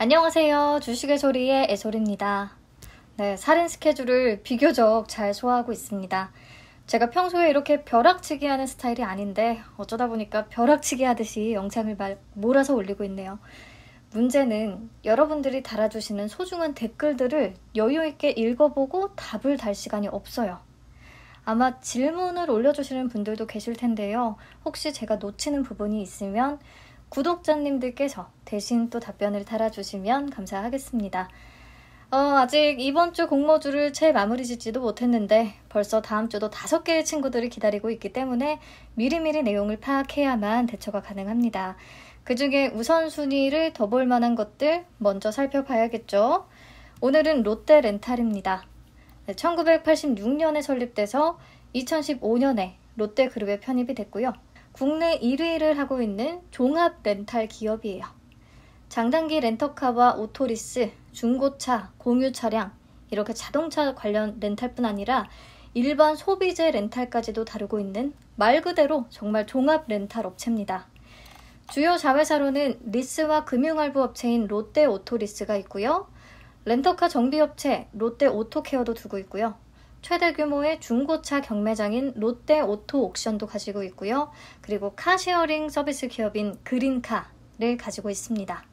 안녕하세요. 주식의 소리의 애리입니다 네, 살인 스케줄을 비교적 잘 소화하고 있습니다. 제가 평소에 이렇게 벼락치기 하는 스타일이 아닌데 어쩌다 보니까 벼락치기 하듯이 영상을 말, 몰아서 올리고 있네요. 문제는 여러분들이 달아주시는 소중한 댓글들을 여유있게 읽어보고 답을 달 시간이 없어요. 아마 질문을 올려주시는 분들도 계실 텐데요. 혹시 제가 놓치는 부분이 있으면 구독자님들께서 대신 또 답변을 달아주시면 감사하겠습니다. 어, 아직 이번 주 공모주를 채 마무리 짓지도 못했는데 벌써 다음 주도 다섯 개의 친구들을 기다리고 있기 때문에 미리미리 내용을 파악해야만 대처가 가능합니다. 그 중에 우선순위를 더 볼 만한 것들 먼저 살펴봐야겠죠. 오늘은 롯데 렌탈입니다. 1986년에 설립돼서 2015년에 롯데그룹에 편입이 됐고요. 국내 1위를 하고 있는 종합 렌탈 기업이에요. 장단기 렌터카와 오토리스, 중고차, 공유 차량, 이렇게 자동차 관련 렌탈뿐 아니라 일반 소비재 렌탈까지도 다루고 있는 말 그대로 정말 종합 렌탈 업체입니다. 주요 자회사로는 리스와 금융할부 업체인 롯데 오토리스가 있고요. 렌터카 정비업체 롯데 오토케어도 두고 있고요. 최대 규모의 중고차 경매장인 롯데 오토 옥션도 가지고 있고요. 그리고 카쉐어링 서비스 기업인 그린카를 가지고 있습니다.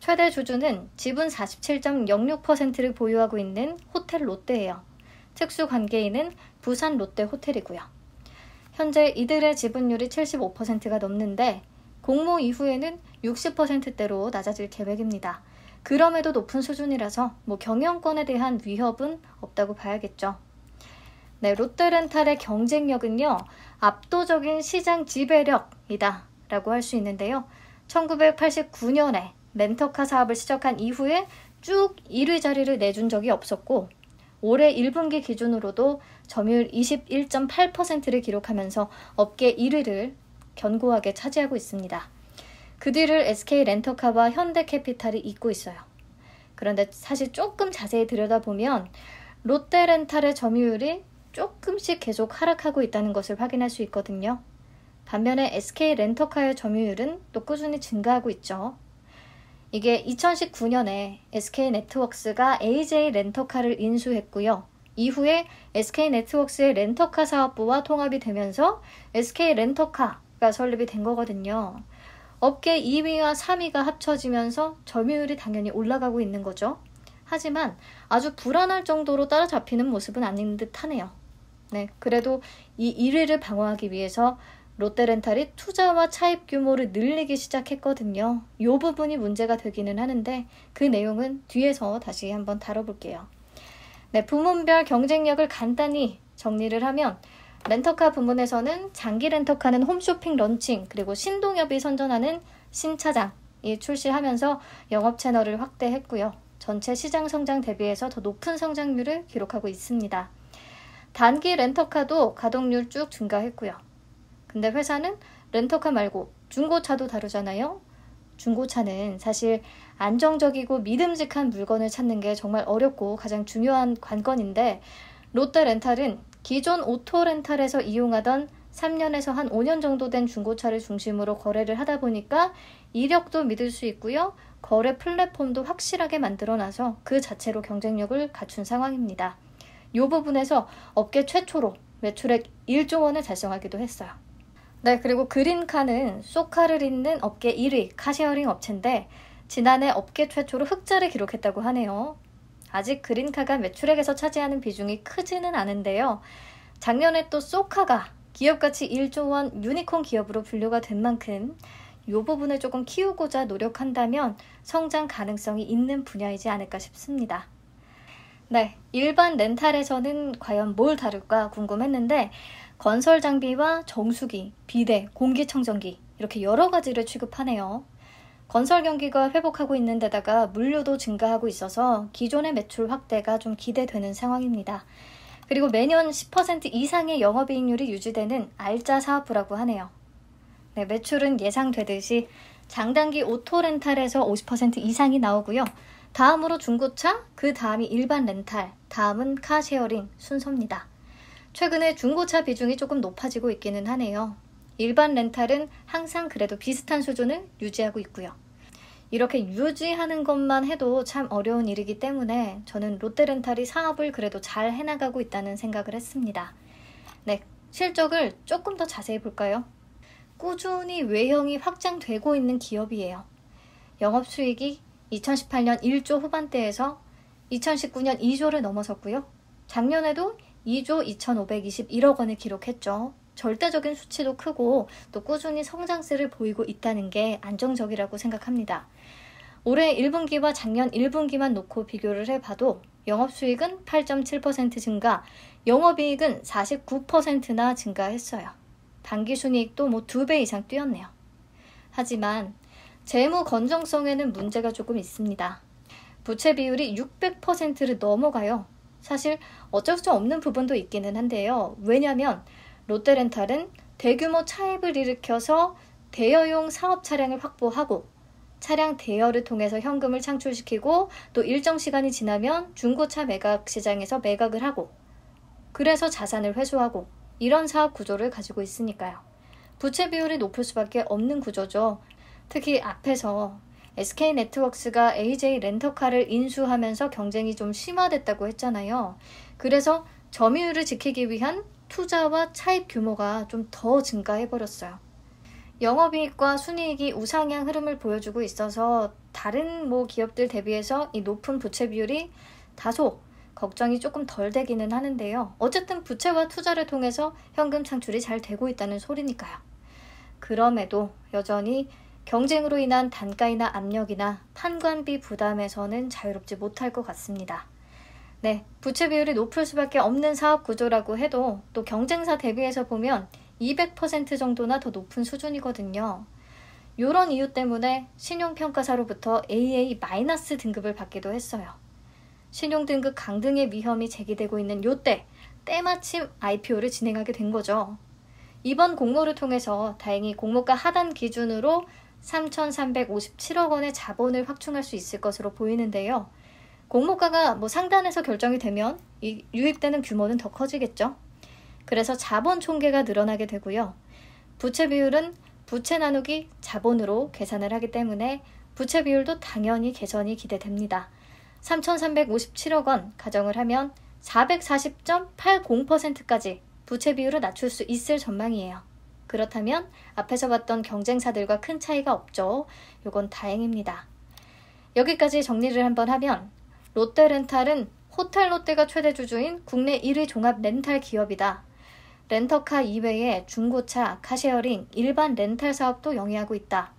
최대 주주는 지분 47.06%를 보유하고 있는 호텔 롯데예요. 특수 관계인은 부산 롯데 호텔이고요. 현재 이들의 지분율이 75%가 넘는데 공모 이후에는 60%대로 낮아질 계획입니다. 그럼에도 높은 수준이라서 뭐 경영권에 대한 위협은 없다고 봐야겠죠. 네, 롯데렌탈의 경쟁력은요, 압도적인 시장 지배력이다 라고 할 수 있는데요. 1989년에 멘터카 사업을 시작한 이후에 쭉 1위 자리를 내준 적이 없었고, 올해 1분기 기준으로도 점유율 21.8%를 기록하면서 업계 1위를 견고하게 차지하고 있습니다. 그 뒤를 SK 렌터카와 현대캐피탈이 잇고 있어요. 그런데 사실 조금 자세히 들여다보면 롯데렌탈의 점유율이 조금씩 계속 하락하고 있다는 것을 확인할 수 있거든요. 반면에 SK 렌터카의 점유율은 또 꾸준히 증가하고 있죠. 이게 2019년에 SK 네트웍스가 AJ 렌터카를 인수했고요. 이후에 SK 네트웍스의 렌터카 사업부와 통합이 되면서 SK 렌터카 가 설립이 된 거거든요. 업계 2위와 3위가 합쳐지면서 점유율이 당연히 올라가고 있는 거죠. 하지만 아주 불안할 정도로 따라잡히는 모습은 아닌 듯 하네요. 네, 그래도 이 1위를 방어하기 위해서 롯데렌탈이 투자와 차입 규모를 늘리기 시작했거든요. 이 부분이 문제가 되기는 하는데 그 내용은 뒤에서 다시 한번 다뤄볼게요. 네, 부문별 경쟁력을 간단히 정리를 하면 렌터카 부문에서는 장기 렌터카는 홈쇼핑 런칭 그리고 신동엽이 선전하는 신차장이 출시하면서 영업 채널을 확대했고요. 전체 시장 성장 대비해서 더 높은 성장률을 기록하고 있습니다. 단기 렌터카도 가동률 쭉 증가했고요. 근데 회사는 렌터카 말고 중고차도 다루잖아요. 중고차는 사실 안정적이고 믿음직한 물건을 찾는 게 정말 어렵고 가장 중요한 관건인데 롯데 렌탈은 기존 오토렌탈에서 이용하던 3년에서 한 5년 정도 된 중고차를 중심으로 거래를 하다 보니까 이력도 믿을 수 있고요. 거래 플랫폼도 확실하게 만들어 놔서 그 자체로 경쟁력을 갖춘 상황입니다. 이 부분에서 업계 최초로 매출액 1조 원을 달성하기도 했어요. 네, 그리고 그린카는 소카를 잇는 업계 1위 카셰어링 업체인데 지난해 업계 최초로 흑자를 기록했다고 하네요. 아직 그린카가 매출액에서 차지하는 비중이 크지는 않은데요. 작년에 또 소카가 기업가치 1조 원 유니콘 기업으로 분류가 된 만큼 이 부분을 조금 키우고자 노력한다면 성장 가능성이 있는 분야이지 않을까 싶습니다. 네, 일반 렌탈에서는 과연 뭘 다룰까 궁금했는데 건설 장비와 정수기, 비대, 공기청정기 이렇게 여러 가지를 취급하네요. 건설 경기가 회복하고 있는 데다가 물류도 증가하고 있어서 기존의 매출 확대가 좀 기대되는 상황입니다. 그리고 매년 10% 이상의 영업이익률이 유지되는 알짜 사업부라고 하네요. 네, 매출은 예상되듯이 장단기 오토 렌탈에서 50% 이상이 나오고요. 다음으로 중고차, 그 다음이 일반 렌탈, 다음은 카쉐어링 순서입니다. 최근에 중고차 비중이 조금 높아지고 있기는 하네요. 일반 렌탈은 항상 그래도 비슷한 수준을 유지하고 있고요. 이렇게 유지하는 것만 해도 참 어려운 일이기 때문에 저는 롯데렌탈이 사업을 그래도 잘 해나가고 있다는 생각을 했습니다. 네, 실적을 조금 더 자세히 볼까요? 꾸준히 외형이 확장되고 있는 기업이에요. 영업 수익이 2018년 1조 후반대에서 2019년 2조를 넘어섰고요. 작년에도 2조 2,521억 원을 기록했죠. 절대적인 수치도 크고 또 꾸준히 성장세를 보이고 있다는 게 안정적이라고 생각합니다. 올해 1분기와 작년 1분기만 놓고 비교를 해봐도 영업수익은 8.7% 증가, 영업이익은 49%나 증가했어요. 단기순이익도 뭐 두 배 이상 뛰었네요. 하지만 재무 건정성에는 문제가 조금 있습니다. 부채 비율이 600%를 넘어가요. 사실 어쩔 수 없는 부분도 있기는 한데요. 왜냐하면 롯데렌탈은 대규모 차입을 일으켜서 대여용 사업 차량을 확보하고 차량 대여를 통해서 현금을 창출시키고 또 일정 시간이 지나면 중고차 매각 시장에서 매각을 하고 그래서 자산을 회수하고 이런 사업 구조를 가지고 있으니까요. 부채 비율이 높을 수밖에 없는 구조죠. 특히 앞에서 SK 네트워크스가 AJ 렌터카를 인수하면서 경쟁이 좀 심화됐다고 했잖아요. 그래서 점유율을 지키기 위한 투자와 차입 규모가 좀 더 증가해버렸어요. 영업이익과 순이익이 우상향 흐름을 보여주고 있어서 다른 모뭐 기업들 대비해서 이 높은 부채 비율이 다소 걱정이 조금 덜 되기는 하는데요. 어쨌든 부채와 투자를 통해서 현금 창출이 잘 되고 있다는 소리니까요. 그럼에도 여전히 경쟁으로 인한 단가이나 압력이나 판관비 부담에서는 자유롭지 못할 것 같습니다. 네, 부채 비율이 높을 수밖에 없는 사업 구조라고 해도 또 경쟁사 대비해서 보면 200% 정도나 더 높은 수준이거든요. 요런 이유 때문에 신용평가사로부터 AA- 등급을 받기도 했어요. 신용등급 강등의 위험이 제기되고 있는 요때 때마침 IPO를 진행하게 된 거죠. 이번 공모를 통해서 다행히 공모가 하단 기준으로 3,357억 원의 자본을 확충할 수 있을 것으로 보이는데요. 공모가가 뭐 상단에서 결정이 되면 이 유입되는 규모는 더 커지겠죠. 그래서 자본 총계가 늘어나게 되고요. 부채 비율은 부채 나누기 자본으로 계산을 하기 때문에 부채 비율도 당연히 개선이 기대됩니다. 3,357억 원 가정을 하면 440.80%까지 부채 비율을 낮출 수 있을 전망이에요. 그렇다면 앞에서 봤던 경쟁사들과 큰 차이가 없죠. 이건 다행입니다. 여기까지 정리를 한번 하면 롯데렌탈은 호텔 롯데가 최대 주주인 국내 1위 종합 렌탈 기업이다. 렌터카 이외에 중고차, 카셰어링, 일반 렌탈 사업도 영위하고 있다.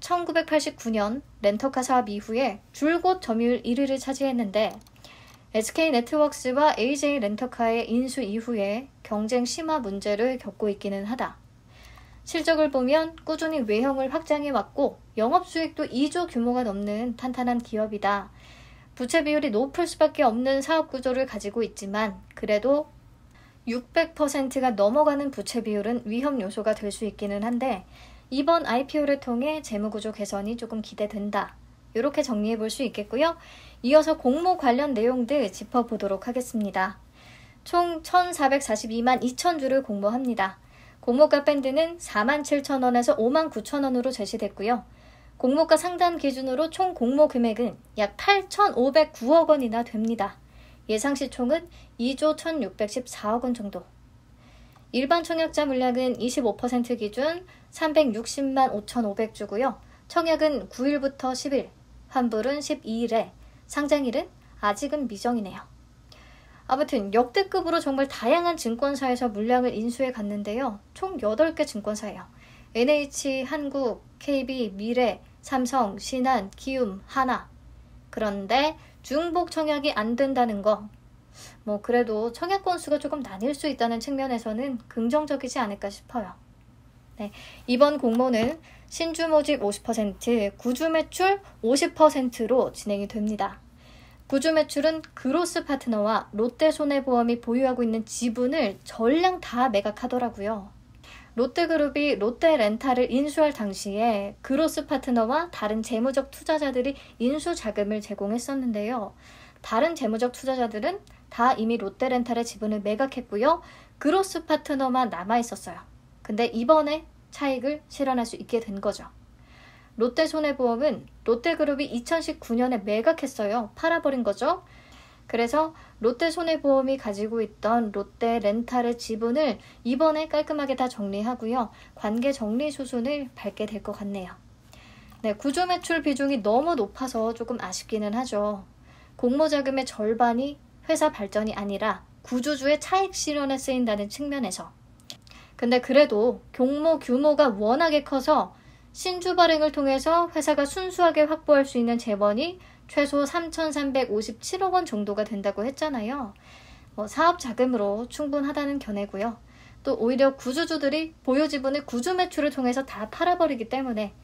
1989년 렌터카 사업 이후에 줄곧 점유율 1위를 차지했는데 SK 네트웍스와 AJ 렌터카의 인수 이후에 경쟁 심화 문제를 겪고 있기는 하다. 실적을 보면 꾸준히 외형을 확장해 왔고 영업 수익도 2조 규모가 넘는 탄탄한 기업이다. 부채 비율이 높을 수밖에 없는 사업 구조를 가지고 있지만 그래도 600%가 넘어가는 부채 비율은 위험 요소가 될 수 있기는 한데 이번 IPO를 통해 재무 구조 개선이 조금 기대된다. 이렇게 정리해 볼 수 있겠고요. 이어서 공모 관련 내용들 짚어보도록 하겠습니다. 총 1,442만 2천 주를 공모합니다. 공모가 밴드는 4만 7천 원에서 5만 9천 원으로 제시됐고요. 공모가 상단 기준으로 총 공모 금액은 약 8,509억 원이나 됩니다. 예상시 총은 2조 1,614억 원 정도. 일반 청약자 물량은 25% 기준 360만 5,500주고요. 청약은 9일부터 10일, 환불은 12일에, 상장일은 아직은 미정이네요. 아무튼 역대급으로 정말 다양한 증권사에서 물량을 인수해 갔는데요. 총 8개 증권사예요. NH, 한국, KB, 미래, 삼성, 신한, 기움, 하나. 그런데 중복 청약이 안 된다는 거. 뭐 그래도 청약 건수가 조금 나뉠 수 있다는 측면에서는 긍정적이지 않을까 싶어요. 네, 이번 공모는 신주 모집 50%, 구주 매출 50%로 진행이 됩니다. 구주 매출은 그로스 파트너와 롯데손해보험이 보유하고 있는 지분을 전량 다 매각하더라고요. 롯데그룹이 롯데렌탈을 인수할 당시에 그로스 파트너와 다른 재무적 투자자들이 인수 자금을 제공했었는데요. 다른 재무적 투자자들은 다 이미 롯데렌탈의 지분을 매각했고요. 그로스 파트너만 남아 있었어요. 근데 이번에 차익을 실현할 수 있게 된 거죠. 롯데손해보험은 롯데그룹이 2019년에 매각했어요. 팔아버린 거죠. 그래서 롯데손해보험이 가지고 있던 롯데렌탈의 지분을 이번에 깔끔하게 다 정리하고요. 관계 정리 수순을 밟게 될 것 같네요. 네, 구조 매출 비중이 너무 높아서 조금 아쉽기는 하죠. 공모 자금의 절반이 회사 발전이 아니라 구조주의 차익 실현에 쓰인다는 측면에서. 근데 그래도 경모 규모가 워낙에 커서 신주 발행을 통해서 회사가 순수하게 확보할 수 있는 재원이 최소 3,357억 원 정도가 된다고 했잖아요. 뭐 사업 자금으로 충분하다는 견해고요. 또 오히려 구주주들이 보유 지분을 구주 매출을 통해서 다 팔아버리기 때문에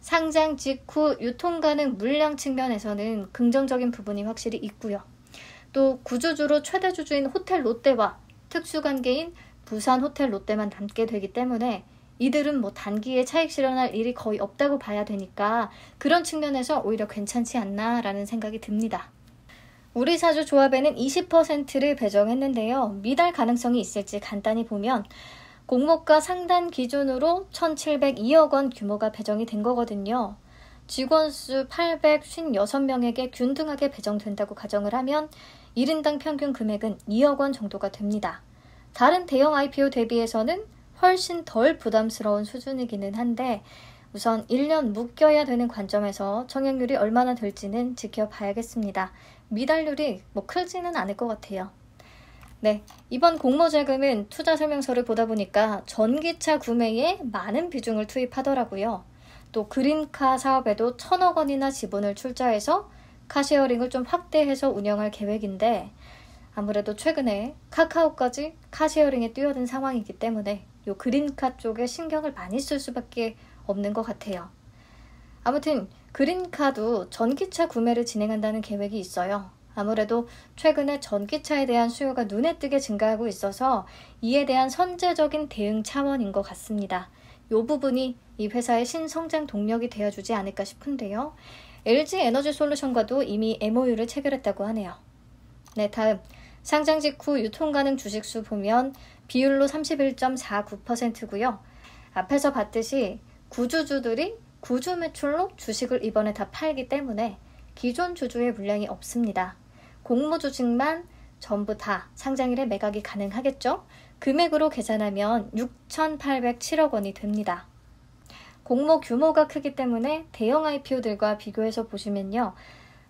상장 직후 유통 가능 물량 측면에서는 긍정적인 부분이 확실히 있고요. 또 구주주로 최대 주주인 호텔 롯데와 특수관계인 부산 호텔 롯데만 담게 되기 때문에 이들은 뭐 단기에 차익 실현할 일이 거의 없다고 봐야 되니까 그런 측면에서 오히려 괜찮지 않나라는 생각이 듭니다. 우리 사주 조합에는 20%를 배정했는데요. 미달 가능성이 있을지 간단히 보면 공모가 상단 기준으로 1,702억 원 규모가 배정이 된 거거든요. 직원 수 856명에게 균등하게 배정된다고 가정을 하면 1인당 평균 금액은 2억 원 정도가 됩니다. 다른 대형 IPO 대비해서는 훨씬 덜 부담스러운 수준이기는 한데 우선 1년 묶여야 되는 관점에서 청약률이 얼마나 될지는 지켜봐야겠습니다. 미달률이 뭐 크지는 않을 것 같아요. 네, 이번 공모자금은 투자 설명서를 보다 보니까 전기차 구매에 많은 비중을 투입하더라고요. 또 그린카 사업에도 천억 원이나 지분을 출자해서 카쉐어링을 좀 확대해서 운영할 계획인데 아무래도 최근에 카카오까지 카쉐어링에 뛰어든 상황이기 때문에 요 그린카 쪽에 신경을 많이 쓸 수밖에 없는 것 같아요. 아무튼 그린카도 전기차 구매를 진행한다는 계획이 있어요. 아무래도 최근에 전기차에 대한 수요가 눈에 띄게 증가하고 있어서 이에 대한 선제적인 대응 차원인 것 같습니다. 요 부분이 이 회사의 신성장 동력이 되어주지 않을까 싶은데요. LG 에너지 솔루션과도 이미 MOU를 체결했다고 하네요. 네, 다음. 상장 직후 유통 가능 주식수 보면 비율로 31.49%고요. 앞에서 봤듯이 구주주들이 구주 매출로 주식을 이번에 다 팔기 때문에 기존 주주의 물량이 없습니다. 공모 주식만 전부 다 상장일에 매각이 가능하겠죠? 금액으로 계산하면 6,807억 원이 됩니다. 공모 규모가 크기 때문에 대형 IPO들과 비교해서 보시면요.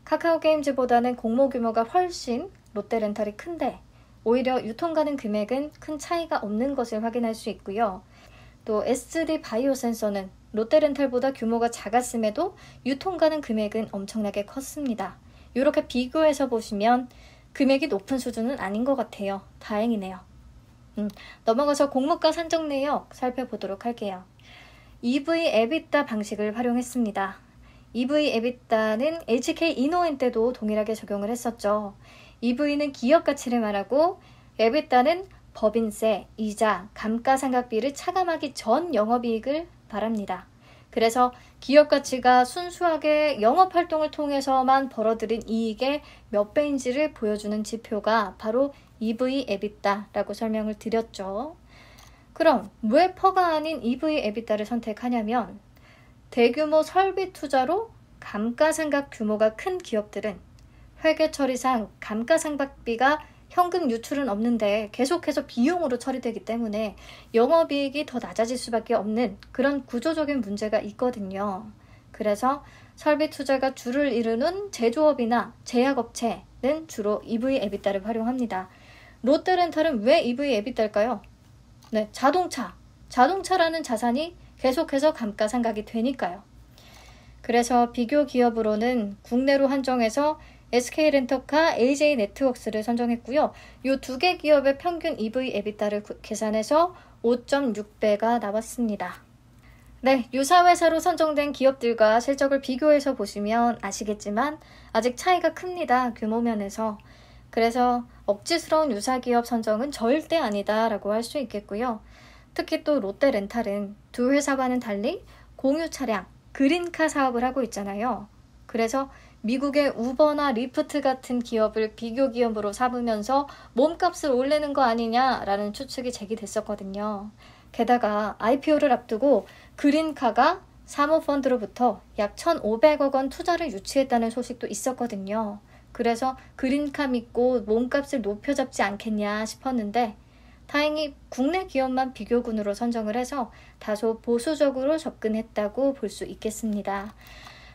카카오 게임즈보다는 공모 규모가 훨씬 롯데렌탈이 큰데 오히려 유통 가는 금액은 큰 차이가 없는 것을 확인할 수 있고요. 또 S3 바이오 센서는 롯데렌탈보다 규모가 작았음에도 유통 가는 금액은 엄청나게 컸습니다. 이렇게 비교해서 보시면 금액이 높은 수준은 아닌 것 같아요. 다행이네요. 음, 넘어가서 공모가 산정 내역 살펴보도록 할게요. EV 에비타 방식을 활용했습니다. EV 에비타는 HK 인노엔 때도 동일하게 적용을 했었죠. EV는 기업 가치를 말하고 에비타는 법인세, 이자, 감가상각비를 차감하기 전 영업이익을 바랍니다 그래서 기업 가치가 순수하게 영업 활동을 통해서만 벌어들인 이익의 몇 배인지를 보여주는 지표가 바로 EV 에비타라고 설명을 드렸죠. 그럼 왜 퍼가 아닌 EV 에비타를 선택하냐면 대규모 설비 투자로 감가상각 규모가 큰 기업들은 회계 처리상 감가상각비가 현금 유출은 없는데 계속해서 비용으로 처리되기 때문에 영업이익이 더 낮아질 수밖에 없는 그런 구조적인 문제가 있거든요. 그래서 설비 투자가 주를 이루는 제조업이나 제약업체는 주로 EV 에비따를 활용합니다. 롯데렌탈은 왜 EV 에비따일까요? 네, 자동차. 자동차라는 자산이 계속해서 감가상각이 되니까요. 그래서 비교 기업으로는 국내로 한정해서 SK렌터카, AJ네트웍스를 선정했고요. 이 두 개 기업의 평균 EV 에비타를 계산해서 5.6배가 나왔습니다. 네, 유사회사로 선정된 기업들과 실적을 비교해서 보시면 아시겠지만 아직 차이가 큽니다. 규모면에서. 그래서 억지스러운 유사기업 선정은 절대 아니다라고 할 수 있겠고요. 특히 또 롯데렌탈은 두 회사와는 달리 공유 차량, 그린카 사업을 하고 있잖아요. 그래서 미국의 우버나 리프트 같은 기업을 비교 기업으로 삼으면서 몸값을 올리는 거 아니냐라는 추측이 제기됐었거든요. 게다가 IPO를 앞두고 그린카가 사모펀드로부터 약 1,500억 원 투자를 유치했다는 소식도 있었거든요. 그래서 그린카 믿고 몸값을 높여잡지 않겠냐 싶었는데 다행히 국내 기업만 비교군으로 선정을 해서 다소 보수적으로 접근했다고 볼 수 있겠습니다.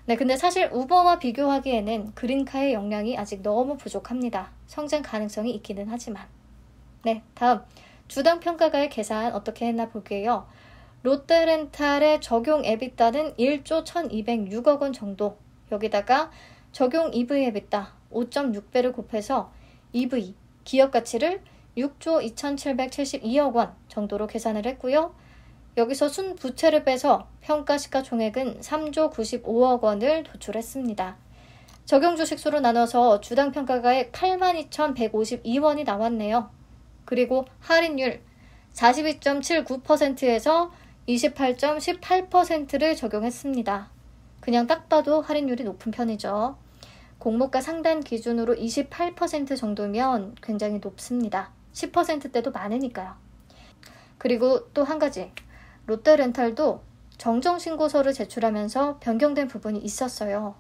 네, 근데 사실 우버와 비교하기에는 그린카의 역량이 아직 너무 부족합니다. 성장 가능성이 있기는 하지만. 네, 다음. 주당 평가가의 계산 어떻게 했나 볼게요. 롯데렌탈의 적용 에비따는 1조 1206억 원 정도. 여기다가 적용 EV 에비따 5.6배를 곱해서 EV 기업 가치를 6조 2772억 원 정도로 계산을 했고요. 여기서 순 부채를 빼서 평가시가 총액은 3조 95억 원을 도출했습니다. 적용 주식수로 나눠서 주당 평가가액 82,152원이 나왔네요. 그리고 할인율 42.79%에서 28.18%를 적용했습니다. 그냥 딱 봐도 할인율이 높은 편이죠. 공모가 상단 기준으로 28% 정도면 굉장히 높습니다. 10%대도 많으니까요. 그리고 또 한 가지 롯데렌탈도 정정신고서를 제출하면서 변경된 부분이 있었어요.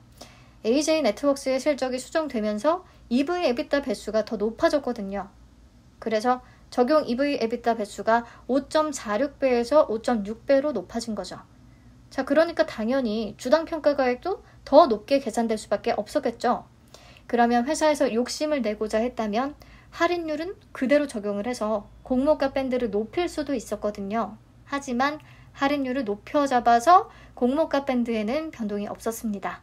AJ 네트워크의 실적이 수정되면서 EV 에비타 배수가 더 높아졌거든요. 그래서 적용 EV 에비타 배수가 5.46배에서 5.6배로 높아진 거죠. 자, 그러니까 당연히 주당 평가가액도 더 높게 계산될 수밖에 없었겠죠. 그러면 회사에서 욕심을 내고자 했다면 할인율은 그대로 적용을 해서 공모가 밴드를 높일 수도 있었거든요. 하지만 할인율을 높여 잡아서 공모가 밴드에는 변동이 없었습니다.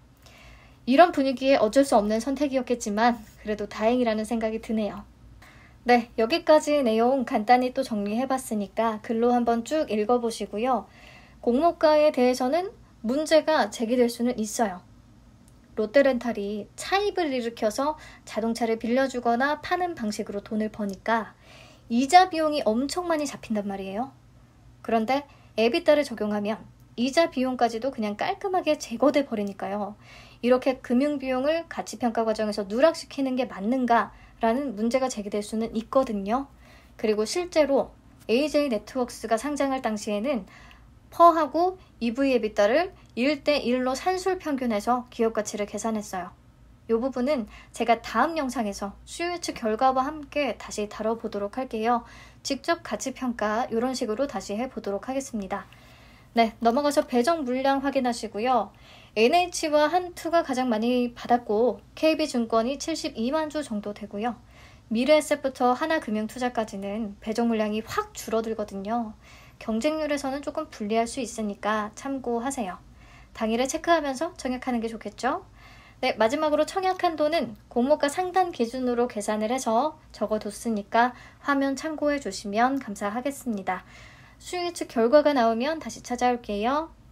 이런 분위기에 어쩔 수 없는 선택이었겠지만 그래도 다행이라는 생각이 드네요. 네, 여기까지 내용 간단히 또 정리해봤으니까 글로 한번 쭉 읽어보시고요. 공모가에 대해서는 문제가 제기될 수는 있어요. 롯데렌탈이 차입을 일으켜서 자동차를 빌려주거나 파는 방식으로 돈을 버니까 이자 비용이 엄청 많이 잡힌단 말이에요. 그런데 에비따를 적용하면 이자 비용까지도 그냥 깔끔하게 제거돼 버리니까요. 이렇게 금융 비용을 가치 평가 과정에서 누락시키는 게 맞는가라는 문제가 제기될 수는 있거든요. 그리고 실제로 AJ 네트웍스가 상장할 당시에는 퍼하고 EV 에비따를 1대 1로 산술 평균해서 기업 가치를 계산했어요. 이 부분은 제가 다음 영상에서 수요예측 결과와 함께 다시 다뤄보도록 할게요. 직접 가치평가 이런 식으로 다시 해보도록 하겠습니다. 네, 넘어가서 배정 물량 확인하시고요. NH와 한투가 가장 많이 받았고 KB증권이 72만 주 정도 되고요. 미래에셋부터 하나금융투자까지는 배정 물량이 확 줄어들거든요. 경쟁률에서는 조금 불리할 수 있으니까 참고하세요. 당일에 체크하면서 정약하는 게 좋겠죠? 네, 마지막으로 청약한 돈은 공모가 상단 기준으로 계산을 해서 적어뒀으니까 화면 참고해 주시면 감사하겠습니다. 수익 예측 결과가 나오면 다시 찾아올게요.